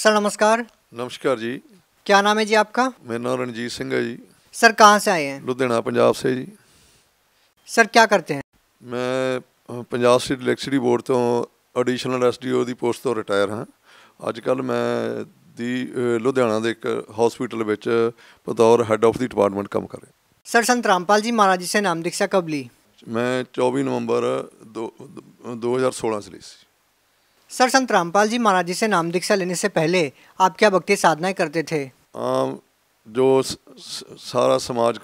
sir ਨਮਸਕਾਰ ਨਮਸਕਾਰ ਜੀ ਕੀ ਨਾਮ ਹੈ ਜੀ ਆਪਕਾ ਮੇਰਾ ਨਾਮ ਰਣਜੀਤ ਸਿੰਘ ਹੈ ਜੀ ਸਰ कहाँ ਸੇ ਆਏ ਹੈ ਲੁਧਿਆਣਾ ਪੰਜਾਬ ਸੇ ਜੀ ਸਰ ਕੀ ਕਰਤੇ ਹੈ ਮੈਂ ਪੰਜਾਬ ਸਟੇਟ ਇਲੈਕਟ੍ਰਿਸਿਟੀ ਬੋਰਡ ਤੋਂ ਐਡੀਸ਼ਨਲ ਐਸਡੀਓ ਦੀ ਪੋਸਟ ਤੋਂ ਰਿਟਾਇਰ ਹਾਂ ਅੱਜ ਕੱਲ ਮੈਂ ਦੀ ਲੁਧਿਆਣਾ ਦੇ ਇੱਕ ਹਸਪੀਟਲ ਵਿੱਚ ਬਤੌਰ ਹੈੱਡ ਆਫ ਦੀ ਡਿਪਾਰਟਮੈਂਟ ਕੰਮ ਕਰ ਰਿਹਾ ਸਰ ਸੰਤ ਰਾਮਪਾਲ ਜੀ ਮਹਾਰਾਜ ਜੀ ਸੇ ਨਾਮ ਦੀਕਸ਼ਾ ਕਬਲੀ ਮੈਂ 24 ਨਵੰਬਰ 2016 ਚ ਸੀ सर संत रामपाल जी महाराज जी से नाम दीक्षा लेने से पहले आप क्या भक्ति साधनाएं करते थे ਆਮ ਜੋ ਸ- ਸ- ਸਾਰਾ ਸਮਾਜਿਕ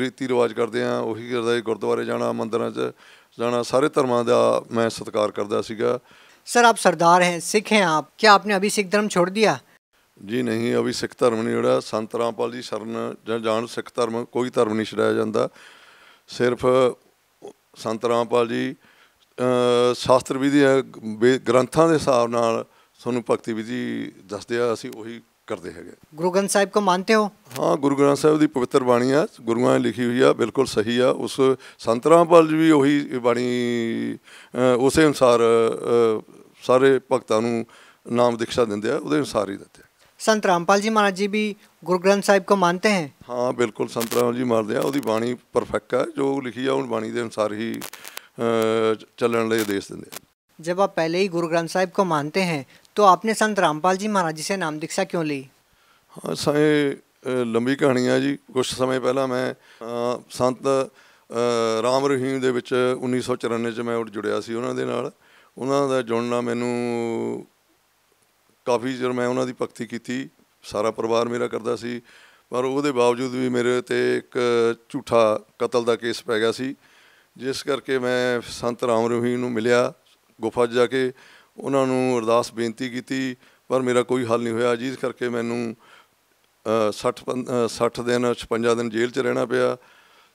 ਰੀਤੀ ਰਿਵਾਜ ਕਰਦੇ ਆ ਉਹੀ ਕਰਦਾ ਸੀ, ਗੁਰਦੁਆਰੇ ਜਾਣਾ ਮੰਦਿਰਾਂ 'ਚ ਜਾਣਾ ਸਾਰੇ ਧਰਮਾਂ ਦਾ ਮੈਂ ਸਤਿਕਾਰ ਕਰਦਾ ਸੀਗਾ सर आप सरदार हैं सिख हैं आप क्या आपने अभी सिख धर्म छोड़ दिया ਜੀ ਨਹੀਂ ਅਭੀ ਸਿੱਖ ਧਰਮ ਨਹੀਂ ਜਿਹੜਾ ਸੰਤ ਰਾਮਪਾਲ ਜੀ ਸ਼ਰਨ ਜਾਂ ਜਾਣ ਸਿੱਖ ਧਰਮ ਕੋਈ ਧਰਮ ਨਹੀਂ ਛਡਾਇਆ ਜਾਂਦਾ ਸਿਰਫ ਸੰਤ ਰਾਮਪਾਲ ਜੀ ਸ਼ਾਸਤਰ ਵਿਧੀ ਗ੍ਰੰਥਾਂ ਦੇ ਹਿਸਾਬ ਨਾਲ ਤੁਹਾਨੂੰ ਭਗਤੀ ਵਿਧੀ ਦੱਸਦੇ ਆ ਅਸੀਂ ਉਹੀ ਕਰਦੇ ਹੈਗੇ ਗੁਰੂ ਗ੍ਰੰਥ ਸਾਹਿਬ ਕੋ ਮੰਨਦੇ ਹੋ ਹਾਂ ਗੁਰੂ ਗ੍ਰੰਥ ਸਾਹਿਬ ਦੀ ਪਵਿੱਤਰ ਬਾਣੀ ਆ ਗੁਰੂਆਂ ਨੇ ਲਿਖੀ ਹੋਈ ਆ ਬਿਲਕੁਲ ਸਹੀ ਆ ਉਸ ਸੰਤਰਾ ਪਾਲ ਵੀ ਉਹੀ ਬਾਣੀ ਉਸੇ ਅਨਸਾਰ ਸਾਰੇ ਭਗਤਾਂ ਨੂੰ ਨਾਮ ਦਿਖਸ਼ਾ ਦਿੰਦੇ ਆ ਉਹਦੇ ਅਨਸਾਰ ਹੀ ਦਿੱਤੇ ਸੰਤ ਰਾਮਪਾਲ ਜੀ ਮਹਾਰਾਜ ਜੀ ਵੀ ਗੁਰੂ ਗ੍ਰੰਥ ਸਾਹਿਬ ਕੋ ਮੰਨਤੇ ਹਨ ਹਾਂ ਬਿਲਕੁਲ ਸੰਤ ਰਾਮ ਜੀ ਮੰਨਦੇ ਆ ਉਹਦੀ ਬਾਣੀ ਪਰਫੈਕਟ ਆ ਜੋ ਲਿਖੀ ਆ ਉਹ ਬਾਣੀ ਦੇ ਅਨਸਾਰ ਹੀ ਚੱਲਣ ਲਈ ਦੇਸ਼ ਦਿੰਦੇ ਜਬ ਆਪ ਪਹਿਲੇ ਹੀ ਗੁਰੂ ਗ੍ਰੰਥ ਸਾਹਿਬ ਕੋ ਮੰਨਤੇ ਹੈ ਤੋ ਆਪਨੇ ਸੰਤ ਰਾਮਪਾਲ ਜੀ ਮਹਾਰਾਜ ਜੀ ਸੇ ਨਾਮ ਦੀਕਸ਼ਾ ਕਿਉਂ ਲਈ ਹਾਂ ਸਾਏ ਲੰਬੀ ਕਹਾਣੀ ਆ ਜੀ ਕੁਝ ਸਮੇਂ ਪਹਿਲਾਂ ਮੈਂ ਸੰਤ ਰਾਮ ਰਹੀਮ ਦੇ ਵਿੱਚ 1994 ਚ ਮੈਂ ਜੁੜਿਆ ਸੀ ਉਹਨਾਂ ਦੇ ਨਾਲ ਉਹਨਾਂ ਦਾ ਜੁੜਨਾ ਮੈਨੂੰ ਕਾਫੀ ਜਰ ਮੈਂ ਉਹਨਾਂ ਦੀ ਭਗਤੀ ਕੀਤੀ ਸਾਰਾ ਪਰਿਵਾਰ ਮੇਰਾ ਕਰਦਾ ਸੀ ਪਰ ਉਹਦੇ ਬਾਵਜੂਦ ਵੀ ਮੇਰੇ ਤੇ ਇੱਕ ਝੂਠਾ ਕਤਲ ਦਾ ਕੇਸ ਪੈ ਗਿਆ ਸੀ ਜਿਸ ਕਰਕੇ ਮੈਂ ਸੰਤ ਰਾਮ ਰਹੀਮ ਨੂੰ ਮਿਲਿਆ ਗੁਫਾ ਜਾ ਕੇ ਉਹਨਾਂ ਨੂੰ ਅਰਦਾਸ ਬੇਨਤੀ ਕੀਤੀ ਪਰ ਮੇਰਾ ਕੋਈ ਹੱਲ ਨਹੀਂ ਹੋਇਆ ਜਿਸ ਕਰਕੇ ਮੈਨੂੰ 60 60 ਦਿਨ 56 ਦਿਨ ਜੇਲ੍ਹ 'ਚ ਰਹਿਣਾ ਪਿਆ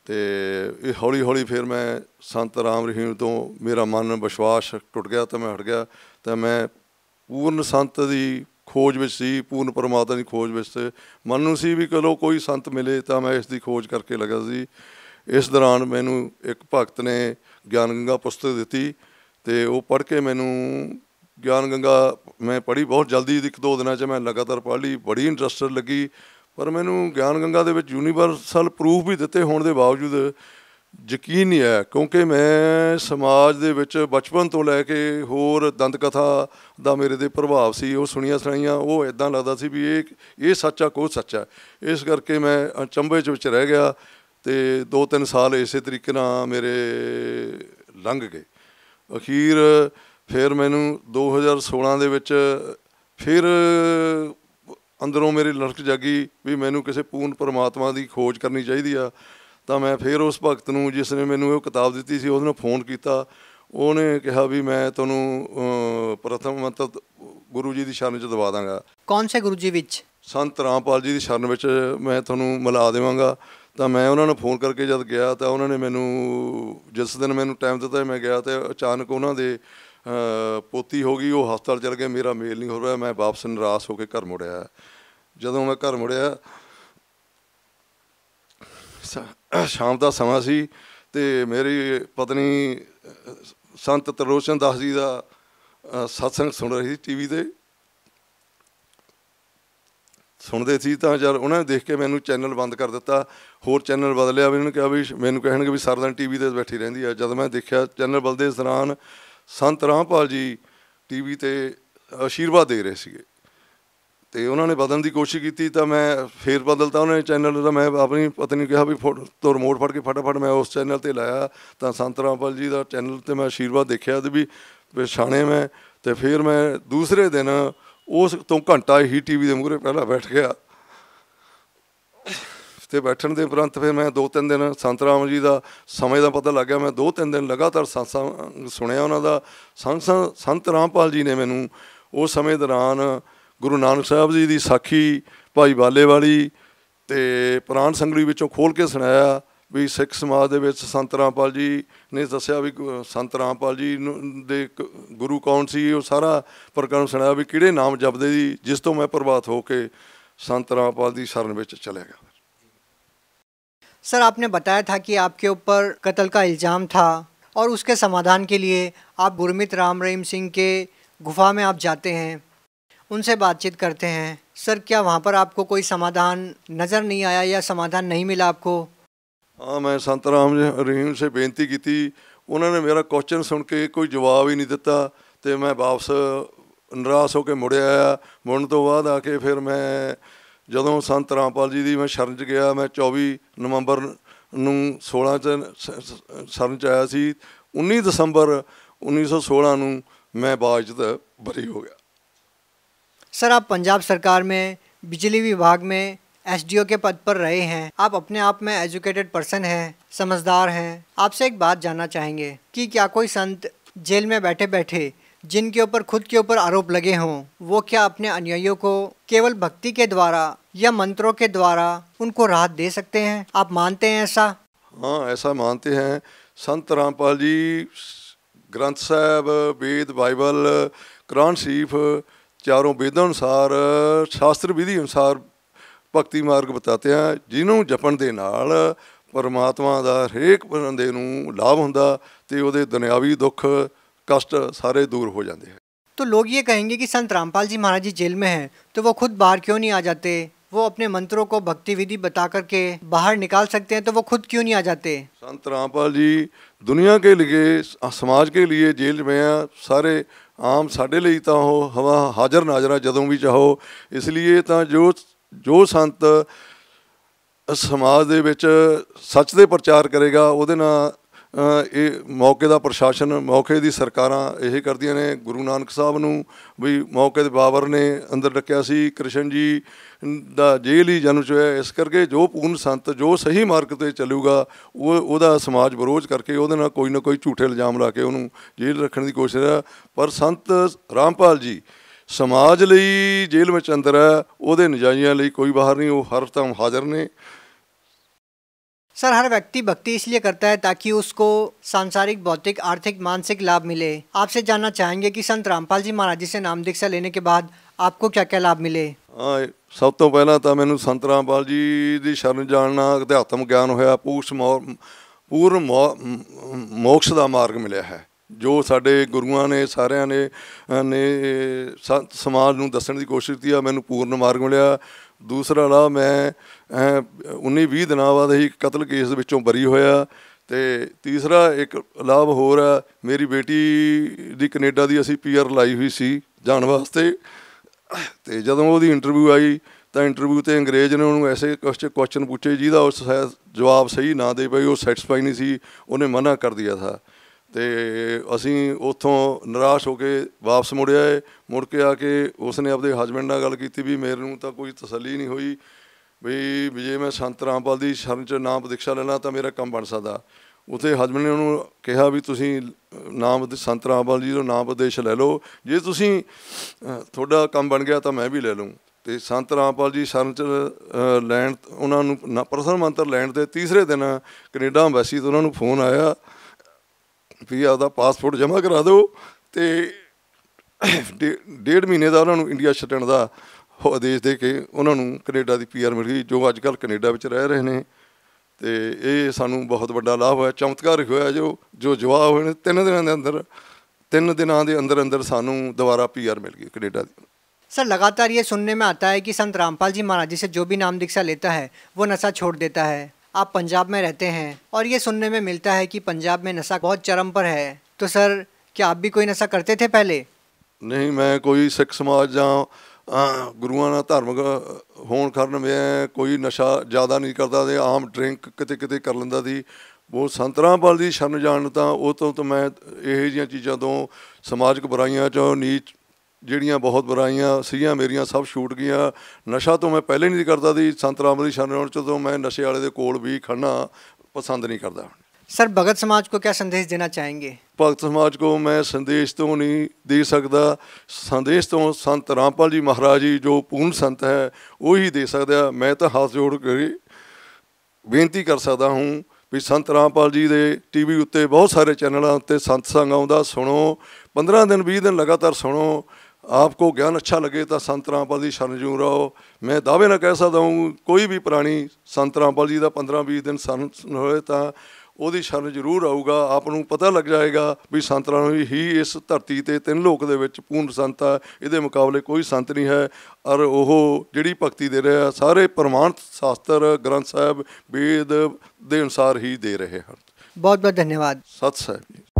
ਤੇ ਇਹ ਹੌਲੀ ਹੌਲੀ ਫਿਰ ਮੈਂ ਸੰਤ ਰਾਮ ਰਹੀਮ ਤੋਂ ਮੇਰਾ ਮਨ ਵਿਸ਼ਵਾਸ ਟੁੱਟ ਗਿਆ ਤਾਂ ਮੈਂ ਹਟ ਗਿਆ ਤਾਂ ਮੈਂ ਪੂਰਨ ਸੰਤ ਦੀ ਖੋਜ ਵਿੱਚ ਸੀ ਪੂਰਨ ਪਰਮਾਤਮਾ ਦੀ ਖੋਜ ਵਿੱਚ ਮਨ ਨੂੰ ਸੀ ਵੀ ਕਦੋਂ ਕੋਈ ਸੰਤ ਮਿਲੇ ਤਾਂ ਮੈਂ ਇਸ ਦੀ ਖੋਜ ਕਰਕੇ ਲੱਗਾ ਸੀ ਇਸ ਦੌਰਾਨ ਮੈਨੂੰ ਇੱਕ ਭਗਤ ਨੇ ਗਿਆਨ ਗੰਗਾ ਪੁਸਤਕ ਦਿੱਤੀ ਤੇ ਉਹ ਪੜ੍ਹ ਕੇ ਮੈਨੂੰ ਗਿਆਨ ਗੰਗਾ ਮੈਂ ਪੜ੍ਹੀ ਬਹੁਤ ਜਲਦੀ ਇੱਕ ਦੋ ਦਿਨਾਂ 'ਚ ਮੈਂ ਲਗਾਤਾਰ ਪੜ੍ਹ ਲਈ ਬੜੀ ਇੰਟਰਸਟਡ ਲੱਗੀ ਪਰ ਮੈਨੂੰ ਗਿਆਨ ਗੰਗਾ ਦੇ ਵਿੱਚ ਯੂਨੀਵਰਸਲ ਪ੍ਰੂਫ ਵੀ ਦਿੱਤੇ ਹੋਣ ਦੇ ਬਾਵਜੂਦ ਯਕੀਨ ਨਹੀਂ ਆਇਆ ਕਿਉਂਕਿ ਮੈਂ ਸਮਾਜ ਦੇ ਵਿੱਚ ਬਚਪਨ ਤੋਂ ਲੈ ਕੇ ਹੋਰ ਦੰਦ ਕਥਾ ਦਾ ਮੇਰੇ ਤੇ ਪ੍ਰਭਾਵ ਸੀ ਉਹ ਸੁਣੀਆਂ ਸੁਣਾਈਆਂ ਉਹ ਇਦਾਂ ਲੱਗਦਾ ਸੀ ਵੀ ਇਹ ਇਹ ਸੱਚਾ ਕੋਈ ਸੱਚਾ ਇਸ ਕਰਕੇ ਮੈਂ ਚੰਬੇ ਵਿੱਚ ਰਹਿ ਗਿਆ ਤੇ 2-3 ਸਾਲ ਇਸੇ ਤਰੀਕੇ ਨਾਲ ਮੇਰੇ ਲੰਘ ਗਏ ਅਖੀਰ ਫਿਰ ਮੈਨੂੰ 2016 ਦੇ ਵਿੱਚ ਫਿਰ ਅੰਦਰੋਂ ਮੇਰੀ ਲੜਕ ਜਾਗੀ ਵੀ ਮੈਨੂੰ ਕਿਸੇ ਪੂਰਨ ਪਰਮਾਤਮਾ ਦੀ ਖੋਜ ਕਰਨੀ ਚਾਹੀਦੀ ਆ ਤਾਂ ਮੈਂ ਫਿਰ ਉਸ ਭਗਤ ਨੂੰ ਜਿਸ ਨੇ ਮੈਨੂੰ ਇਹ ਕਿਤਾਬ ਦਿੱਤੀ ਸੀ ਉਹਨੂੰ ਫੋਨ ਕੀਤਾ ਉਹਨੇ ਕਿਹਾ ਵੀ ਮੈਂ ਤੁਹਾਨੂੰ ਪ੍ਰਥਮ ਮਤਲਬ ਗੁਰੂ ਜੀ ਦੀ ਸ਼ਰਨ ਚ ਦਵਾ ਦਾਂਗਾ ਕੌਣ ਸੇ ਗੁਰੂ ਜੀ ਵਿੱਚ ਸੰਤ ਰਾਮਪਾਲ ਜੀ ਦੀ ਸ਼ਰਨ ਵਿੱਚ ਮੈਂ ਤੁਹਾਨੂੰ ਮਿਲਾ ਦੇਵਾਂਗਾ ਤਾਂ ਮੈਂ ਉਹਨਾਂ ਨੂੰ ਫੋਨ ਕਰਕੇ ਜਦ ਗਿਆ ਤਾਂ ਉਹਨਾਂ ਨੇ ਮੈਨੂੰ ਜਿਸ ਦਿਨ ਮੈਨੂੰ ਟਾਈਮ ਦਿੱਤਾ ਮੈਂ ਗਿਆ ਤੇ ਅਚਾਨਕ ਉਹਨਾਂ ਦੇ ਪੋਤੀ ਹੋ ਗਈ ਉਹ ਹਸਪਤਾਲ ਚਲ ਗਏ ਮੇਰਾ ਮੇਲ ਨਹੀਂ ਹੋ ਰਿਹਾ ਮੈਂ ਵਾਪਸ ਨਰਾਸ ਹੋ ਕੇ ਘਰ ਮੁੜਿਆ ਜਦੋਂ ਮੈਂ ਘਰ ਮੁੜਿਆ ਸ਼ਾਮ ਦਾ ਸਮਾਂ ਸੀ ਤੇ ਮੇਰੀ ਪਤਨੀ ਸੰਤ ਤਰੋਸ਼ਨ ਦਾਸ ਜੀ ਦਾ satsang ਸੁਣ ਰਹੀ ਸੀ ਟੀਵੀ ਤੇ ਸੁਣਦੇ ਸੀ ਤਾਂ ਜਦ ਉਹਨਾਂ ਨੇ ਦੇਖ ਕੇ ਮੈਨੂੰ ਚੈਨਲ ਬੰਦ ਕਰ ਦਿੱਤਾ ਹੋਰ ਚੈਨਲ ਬਦਲਿਆ ਮੈਨੂੰ ਕਿਹਾ ਵੀ ਮੈਨੂੰ ਕਹਿਣਗੇ ਵੀ ਸਰਦਨ ਟੀਵੀ ਤੇ ਬੈਠੀ ਰਹਿੰਦੀ ਆ ਜਦ ਮੈਂ ਦੇਖਿਆ ਚੈਨਲ ਬਦਲਦੇ ਦੌਰਾਨ ਸੰਤ ਰਾਮਪਾਲ ਜੀ ਟੀਵੀ ਤੇ ਆਸ਼ੀਰਵਾਦ ਦੇ ਰਹੇ ਸੀਗੇ ਤੇ ਉਹਨਾਂ ਨੇ ਬਦਲਣ ਦੀ ਕੋਸ਼ਿਸ਼ ਕੀਤੀ ਤਾਂ ਮੈਂ ਫੇਰ ਬਦਲਤਾ ਉਹਨਾਂ ਨੇ ਚੈਨਲ ਦਾ ਮੈਂ ਆਪਣੀ ਪਤਨੀ ਨੂੰ ਕਿਹਾ ਵੀ ਫੋਟੋ ਰਿਮੋਟ ਫੜ ਕੇ ਫਟਾਫਟ ਮੈਂ ਉਸ ਚੈਨਲ ਤੇ ਲਾਇਆ ਤਾਂ ਸੰਤ ਰਾਮਪਾਲ ਜੀ ਦਾ ਚੈਨਲ ਤੇ ਮੈਂ ਆਸ਼ੀਰਵਾਦ ਦੇਖਿਆ ਤੇ ਵੀ ਪਛਾਣੇ ਮੈਂ ਤੇ ਫਿਰ ਮੈਂ ਦੂਸਰੇ ਦਿਨ ਉਸ ਤੋਂ ਘੰਟਾ ਹੀ ਟੀਵੀ ਦੇ ਮੂਹਰੇ ਪਹਿਲਾਂ ਬੈਠ ਗਿਆ ਤੇ ਬੈਠਣ ਦੇ ਉਪਰੰਤ ਫਿਰ ਮੈਂ ਦੋ ਤਿੰਨ ਦਿਨ ਸੰਤਰਾਮ ਜੀ ਦਾ ਸਮੇਂ ਦਾ ਪਤਾ ਲੱਗਿਆ ਮੈਂ ਦੋ ਤਿੰਨ ਦਿਨ ਲਗਾਤਾਰ ਸੰਸਾਂ ਸੁਣਿਆ ਉਹਨਾਂ ਦਾ ਸੰਤ ਸੰਤ ਰਾਮਪਾਲ ਜੀ ਨੇ ਮੈਨੂੰ ਉਸ ਸਮੇਂ ਦੌਰਾਨ ਗੁਰੂ ਨਾਨਕ ਸਾਹਿਬ ਜੀ ਦੀ ਸਾਖੀ ਭਾਈ ਬਾਲੇ ਵਾਲੀ ਤੇ ਪ੍ਰਾਨ ਸੰਗਲੀ ਵਿੱਚੋਂ ਖੋਲ ਕੇ ਸੁਣਾਇਆ भी सिख समाज के संत रामपाल जी ने दसिया भी संत रामपाल जी दे गुरु कौन सी वो सारा प्रकरण सुनाया भी ਵੀ नाम जपदे जी जिस तो मैं प्रभावित होकर संत रामपाल की शरण में चलिया गया सर आपने बताया था कि आपके ऊपर कत्ल का इल्ज़ाम था और उसके समाधान के लिए आप गुरमित राम रहीम सिंह के गुफा में आप जाते हैं उनसे बातचीत करते हैं सर क्या वहाँ पर आपको कोई समाधान नज़र नहीं आया या समाधान नहीं मिला आपको ਹਾਂ ਮੈਂ ਸੰਤ ਰਾਮ ਰਹੀਮ ਸੇ ਬੇਨਤੀ ਕੀਤੀ ਉਹਨਾਂ ਨੇ ਮੇਰਾ ਕੁਐਸਚਨ ਸੁਣ ਕੇ ਕੋਈ ਜਵਾਬ ਹੀ ਨਹੀਂ ਦਿੱਤਾ ਤੇ ਮੈਂ ਵਾਪਸ ਨਿਰਾਸ਼ ਹੋ ਕੇ ਮੁੜਿਆ ਆਇਆ ਮੁੜਨ ਤੋਂ ਬਾਅਦ ਆ ਕੇ ਫਿਰ ਮੈਂ ਜਦੋਂ ਸੰਤ ਰਾਮਪਾਲ ਜੀ ਦੀ ਮੈਂ ਸ਼ਰਨ ਚ ਗਿਆ ਮੈਂ 24 ਨਵੰਬਰ ਨੂੰ 16 ਚ ਸ਼ਰਨ ਚ ਆਇਆ ਸੀ 19 ਦਸੰਬਰ 1916 ਨੂੰ ਮੈਂ ਬਾਜਦ ਬਰੀ ਹੋ ਗਿਆ ਸਰ ਆ ਪੰਜਾਬ ਸਰਕਾਰ ਮੇ ਬਿਜਲੀ ਵਿਭਾਗ ਮੇ एस के पद पर रहे हैं आप अपने आप में एजुकेटेड पर्सन हैं समझदार हैं आपसे एक बात जानना चाहेंगे कि क्या कोई संत जेल में बैठे बैठे जिनके ऊपर खुद के ऊपर आरोप लगे हों वो क्या अपने अनुयायियों को केवल भक्ति के द्वारा या मंत्रों के द्वारा उनको राहत दे सकते हैं आप मानते हैं ऐसा हाँ ऐसा मानते हैं संत रामपाल जी ग्रंथ साहब वेद बाइबल कुरान शरीफ चारों वेदों अनुसार शास्त्र विधि अनुसार ਭਗਤੀ ਮਾਰਗ ਆ ਜਿਹਨੂੰ ਜਪਣ ਦੇ ਨਾਲ ਪਰਮਾਤਮਾ ਦਾ ਹਰੇਕ ਬੰਦੇ ਨੂੰ ਲਾਭ ਹੁੰਦਾ ਤੇ ਉਹਦੇ ਦੁਨਿਆਵੀ ਦੁੱਖ ਕਸ਼ਟ ਸਾਰੇ ਦੂਰ ਹੋ ਜਾਂਦੇ ਹੈ ਤੋ ਲੋਕ ਇਹ ਕਹਿੰਗੇ ਕਿ ਸੰਤ ਰਾਮਪਾਲ ਜੀ ਮਹਾਰਾਜ ਜੀ ਜੇਲ੍ਹ ਮੇ ਹੈ ਤੋ ਉਹ ਖੁਦ ਬਾਹਰ ਕਿਉਂ ਨਹੀਂ ਆ ਜਾਂਦੇ ਉਹ ਆਪਣੇ ਮੰਤਰੋ ਕੋ ਭਗਤੀ ਵਿਧੀ ਬਤਾ ਕਰਕੇ ਬਾਹਰ ਨਿਕਾਲ ਸਕਤੇ ਹੈ ਤੋ ਉਹ ਖੁਦ ਕਿਉਂ ਨਹੀਂ ਆ ਜਾਂਦੇ ਸੰਤ ਰਾਮਪਾਲ ਜੀ ਦੁਨੀਆ ਕੇ ਲਈ ਸਮਾਜ ਕੇ ਲਈ ਜੇਲ੍ਹ ਮੇ ਆ ਸਾਰੇ ਆਮ ਸਾਡੇ ਲਈ ਤਾਂ ਉਹ ਹਵਾ ਹਾਜ਼ਰ ਨਾਜ਼ਰਾ ਜਦੋਂ ਵੀ ਚਾਹੋ ਇਸ ਲਈ ਤਾਂ ਜੋ ਜੋ ਸੰਤ ਸਮਾਜ ਦੇ ਵਿੱਚ ਸੱਚ ਦੇ ਪ੍ਰਚਾਰ ਕਰੇਗਾ ਉਹਦੇ ਨਾਲ ਇਹ ਮੌਕੇ ਦਾ ਪ੍ਰਸ਼ਾਸਨ ਮੌਕੇ ਦੀ ਸਰਕਾਰਾਂ ਇਹ ਕਰਦੀਆਂ ਨੇ ਗੁਰੂ ਨਾਨਕ ਸਾਹਿਬ ਨੂੰ ਵੀ ਮੌਕੇ ਦੇ ਬਾਬਰ ਨੇ ਅੰਦਰ ਰੱਖਿਆ ਸੀ ਕ੍ਰਿਸ਼ਨ ਜੀ ਦਾ ਜੇਲ੍ਹ ਹੀ ਜਨਮ ਚੋਇਆ ਇਸ ਕਰਕੇ ਜੋ ਪੂਰਨ ਸੰਤ ਜੋ ਸਹੀ ਮਾਰਗ ਤੇ ਚੱਲੂਗਾ ਉਹ ਉਹਦਾ ਸਮਾਜ ਵਿਰੋਧ ਕਰਕੇ ਉਹਦੇ ਨਾਲ ਕੋਈ ਨਾ ਕੋਈ ਝੂਠੇ ਇਲਜ਼ਾਮ ਲਾ ਕੇ ਉਹਨੂੰ ਜੇਲ੍ਹ ਰੱਖਣ ਦੀ ਕੋਸ਼ਿਸ਼ ਰਿਹਾ ਪਰ ਸੰਤ ਰਾਮਪਾਲ ਜੀ ਸਮਾਜ ਲਈ ਜੇਲ੍ਹ ਵਿੱਚ ਅੰਦਰ ਹੈ ਉਹਦੇ ਨਜਾਈਆਂ ਲਈ ਕੋਈ ਬਾਹਰ ਨਹੀਂ ਉਹ ਹਰ ਤਮ ਹਾਜ਼ਰ ਨੇ ਸਰ ਹਰ ਵਿਅਕਤੀ ਭਗਤੀ ਇਸ ਲਈ ਕਰਤਾ ਹੈ ਤਾਂ ਕਿ ਉਸ ਕੋ ਸੰਸਾਰਿਕ ਭੌਤਿਕ ਆਰਥਿਕ ਮਾਨਸਿਕ ਲਾਭ ਮਿਲੇ ਆਪ ਸੇ ਜਾਨਣਾ ਚਾਹਾਂਗੇ ਕਿ ਸੰਤ ਰਾਮਪਾਲ ਜੀ ਮਹਾਰਾਜ ਜੀ ਸੇ ਨਾਮ ਦੀਕਸ਼ਾ ਲੈਣੇ ਕੇ ਬਾਅਦ ਆਪਕੋ ਕਿਆ ਕਿਆ ਲਾਭ ਮਿਲੇ ਸਭ ਤੋਂ ਪਹਿਲਾਂ ਤਾਂ ਮੈਨੂੰ ਸੰਤ ਰਾਮਪਾਲ ਜੀ ਦੀ ਸ਼ਰਨ ਜਾਣਨਾ ਅਧਿਆਤਮ ਗਿਆਨ ਹੋਇਆ ਪੂਰਨ ਮੋਕਸ਼ ਦਾ ਮਾਰਗ ਮਿਲਿਆ ਹੈ ਜੋ ਸਾਡੇ ਗੁਰੂਆਂ ਨੇ ਸਾਰਿਆਂ ਨੇ ਨੇ ਸਮਾਜ ਨੂੰ ਦੱਸਣ ਦੀ ਕੋਸ਼ਿਸ਼ ਕੀਤੀ ਆ ਮੈਨੂੰ ਪੂਰਨ ਮਾਰਗ ਮਿਲਿਆ ਦੂਸਰਾ ਲਾ ਮੈਂ 19 20 ਦਿਨਾਂ ਬਾਅਦ ਹੀ ਕਤਲ ਕੇਸ ਵਿੱਚੋਂ ਬਰੀ ਹੋਇਆ ਤੇ ਤੀਸਰਾ ਇੱਕ ਲਾਭ ਹੋਰ ਆ ਮੇਰੀ ਬੇਟੀ ਦੀ ਕੈਨੇਡਾ ਦੀ ਅਸੀਂ ਪੀਆਰ ਲਾਈ ਹੋਈ ਸੀ ਜਾਣ ਵਾਸਤੇ ਤੇ ਜਦੋਂ ਉਹਦੀ ਇੰਟਰਵਿਊ ਆਈ ਤਾਂ ਇੰਟਰਵਿਊ ਤੇ ਅੰਗਰੇਜ਼ ਨੇ ਉਹਨੂੰ ਐਸੇ ਕੁਐਸਚਨ ਪੁੱਛੇ ਜਿਹਦਾ ਉਸ ਜਵਾਬ ਸਹੀ ਨਾ ਦੇ ਪਈ ਉਹ ਸੈਟੀਸਫਾਈ ਨਹੀਂ ਸੀ ਉਹਨੇ ਮਨਾ ਕਰ ਦਿਆ ਥਾ ਤੇ ਅਸੀਂ ਉੱਥੋਂ ਨਿਰਾਸ਼ ਹੋ ਕੇ ਵਾਪਸ ਮੁੜਿਆ ਮੁੜ ਕੇ ਆ ਕੇ ਉਸਨੇ ਆਪਦੇ ਹਸਬੰਡ ਨਾਲ ਗੱਲ ਕੀਤੀ ਵੀ ਮੇਰੇ ਨੂੰ ਤਾਂ ਕੋਈ ਤਸੱਲੀ ਨਹੀਂ ਹੋਈ ਵੀ ਜੇ ਮੈਂ ਸੰਤ ਰਾਮਪਾਲ ਦੀ ਸ਼ਰਨ ਚ ਨਾਮ ਪ੍ਰਦੀਕਸ਼ਾ ਲੈਣਾ ਤਾਂ ਮੇਰਾ ਕੰਮ ਬਣ ਸਕਦਾ ਉਥੇ ਹਸਬੰਡ ਨੇ ਉਹਨੂੰ ਕਿਹਾ ਵੀ ਤੁਸੀਂ ਨਾਮ ਸੰਤ ਰਾਮਪਾਲ ਜੀ ਦਾ ਨਾਮ ਪ੍ਰਦੇਸ਼ ਲੈ ਲਓ ਜੇ ਤੁਸੀਂ ਤੁਹਾਡਾ ਕੰਮ ਬਣ ਗਿਆ ਤਾਂ ਮੈਂ ਵੀ ਲੈ ਲਵਾਂ ਤੇ ਸੰਤ ਰਾਮਪਾਲ ਜੀ ਸ਼ਰਨ ਚ ਲੈਣ ਉਹਨਾਂ ਨੂੰ ਪ੍ਰਸਨ ਮੰਤਰ ਲੈਣ ਦੇ ਤੀਸਰੇ ਦਿਨ ਕੈਨੇਡਾ ਐਮਬੈਸੀ ਤੋਂ ਉਹਨਾਂ ਨੂੰ ਫੋਨ ਆਇਆ ਵੀ ਆਪਦਾ ਪਾਸਪੋਰਟ ਜਮ੍ਹਾਂ ਕਰਾ ਦਿਓ ਤੇ ਡੇਢ ਮਹੀਨੇ ਦਾ ਉਹਨਾਂ ਨੂੰ ਇੰਡੀਆ ਛੱਡਣ ਦਾ ਆਦੇਸ਼ ਦੇ ਕੇ ਉਹਨਾਂ ਨੂੰ ਕੈਨੇਡਾ ਦੀ ਪੀਆਰ ਮਿਲ ਗਈ ਜੋ ਅੱਜ ਕੱਲ ਕੈਨੇਡਾ ਵਿੱਚ ਰਹਿ ਰਹੇ ਨੇ ਤੇ ਇਹ ਸਾਨੂੰ ਬਹੁਤ ਵੱਡਾ ਲਾਭ ਹੋਇਆ ਚਮਤਕਾਰ ਹੋਇਆ ਜੋ ਜੋ ਜਵਾਬ ਹੋਏ ਨੇ ਤਿੰਨ ਦਿਨਾਂ ਦੇ ਅੰਦਰ ਤਿੰਨ ਦਿਨਾਂ ਦੇ ਅੰਦਰ ਅੰਦਰ ਸਾਨੂੰ ਦੁਬਾਰਾ ਪੀਆਰ ਮਿਲ ਗਈ ਕੈਨੇਡਾ ਦੀ ਸਰ ਲਗਾਤਾਰ ਇਹ ਸੁਣਨੇ ਮੇ ਆਤਾ ਹੈ ਕਿ ਸੰਤ ਰਾਮਪਾਲ ਜੀ ਮਹਾਰਾਜ ਜੀ ਸੇ ਜੋ ਵੀ ਨਾਮ ਦਿਖਸਾ ਲੇਤਾ ਹੈ ਉਹ ਨਸ਼ਾ ਛੋੜ ਦਿੰਦਾ ਹੈ आप पंजाब में रहते हैं और ये सुनने में मिलता है कि पंजाब में नशा बहुत चरम पर है तो सर क्या आप भी कोई ਨਸ਼ਾ करते थे पहले ਨਹੀਂ ਮੈਂ ਕੋਈ ਸਿੱਖ ਸਮਾਜ ਜਾਂ ਗੁਰੂਆਂ ਦਾ ਧਾਰਮਿਕ ਹੋਣ ਕਰਨ ਮੈਂ ਕੋਈ ਨਸ਼ਾ ਜ਼ਿਆਦਾ ਨਹੀਂ ਕਰਦਾ ਤੇ ਆਮ ਡਰਿੰਕ ਕਿਤੇ ਕਿਤੇ ਕਰ ਲੈਂਦਾ ਸੀ ਉਹ ਸੰਤਰਾ ਬਲ ਦੀ ਸ਼ਰਨ ਜਾਣ ਤਾਂ ਉਹ ਤੋਂ ਤਾਂ ਮੈਂ ਇਹੋ ਜੀਆਂ ਚੀਜ਼ਾਂ ਤੋਂ ਸਮਾਜਿਕ ਬੁਰਾਈਆਂ ਚੋਂ ਨੀਚ ਜਿਹੜੀਆਂ ਬਹੁਤ ਬੁਰਾਈਆਂ ਸੀਆਂ ਮੇਰੀਆਂ ਸਭ ਛੂਟ ਗਈਆਂ ਨਸ਼ਾ ਤੋਂ ਮੈਂ ਪਹਿਲੇ ਨਹੀਂ ਕਰਦਾ ਸੀ ਸੰਤ ਰਾਮ ਦੀ ਸ਼ਰਨ ਜਦੋਂ ਮੈਂ ਨਸ਼ੇ ਵਾਲੇ ਦੇ ਕੋਲ ਵੀ ਖੜਨਾ ਪਸੰਦ ਨਹੀਂ ਕਰਦਾ ਸਰ ਭਗਤ ਸਮਾਜ ਕੋ ਕੀ ਸੰਦੇਸ਼ ਦੇਣਾ ਚਾहेंगे ਭਗਤ ਸਮਾਜ ਕੋ ਮੈਂ ਸੰਦੇਸ਼ ਤੋਂ ਨਹੀਂ ਦੇ ਸਕਦਾ ਸੰਦੇਸ਼ ਤੋਂ ਸੰਤ ਰਾਮਪਾਲ ਜੀ ਮਹਾਰਾਜ ਜੀ ਜੋ ਪੂਰਨ ਸੰਤ ਹੈ ਉਹੀ ਦੇ ਸਕਦਾ ਮੈਂ ਤਾਂ ਹੱਥ ਜੋੜ ਕੇ ਬੇਨਤੀ ਕਰ ਸਕਦਾ ਹੂੰ ਵੀ ਸੰਤ ਰਾਮਪਾਲ ਜੀ ਦੇ ਟੀਵੀ ਉੱਤੇ ਬਹੁਤ ਸਾਰੇ ਚੈਨਲਾਂ ਉੱਤੇ ਸੰਤ ਸੰਗ ਆਉਂਦਾ ਸੁਣੋ 15 ਦਿਨ 20 ਦਿਨ ਲਗਾਤਾਰ ਸੁਣੋ ਆਪਕੋ ਗਿਆਨ ਅੱਛਾ ਲਗੇ ਤਾਂ ਸੰਤਰਾਪਾਲ ਜੀ जी ਸ਼ਰਨ जू ਮੈਂ मैं दावे ना ਸਕਦਾ ਹਾਂ ਕੋਈ ਵੀ ਪ੍ਰਾਣੀ ਸੰਤਰਾਪਾਲ ਜੀ ਦਾ 15 20 ਦਿਨ बीस ਹੋਏ ਤਾਂ ਉਹਦੀ ਸ਼ਰਨ ਜ਼ਰੂਰ ਆਊਗਾ ਆਪ ਨੂੰ ਪਤਾ ਲੱਗ ਜਾਏਗਾ ਵੀ ਸੰਤਾਂ ਨੂੰ ਹੀ ਇਸ ਧਰਤੀ ਤੇ ਤਿੰਨ ਲੋਕ ਦੇ ਵਿੱਚ ਪੂਰਨ ਸੰਤ ਆ ਇਹਦੇ ਮੁਕਾਬਲੇ ਕੋਈ ਸੰਤ ਨਹੀਂ ਹੈ ਔਰ ਉਹ ਜਿਹੜੀ ਭਗਤੀ ਦੇ ਰਿਹਾ ਸਾਰੇ ਪ੍ਰਮਾਣਿਤ ਸ਼ਾਸਤਰ ਗ੍ਰੰਥ ਸਾਹਿਬ ਵੇਦ ਦੇ ਅਨੁਸਾਰ ਹੀ ਦੇ ਰਹੇ ਹਨ ਬਹੁਤ ਬਹੁਤ ਧੰਨਵਾਦ ਸਤਿ ਅਕਾਲ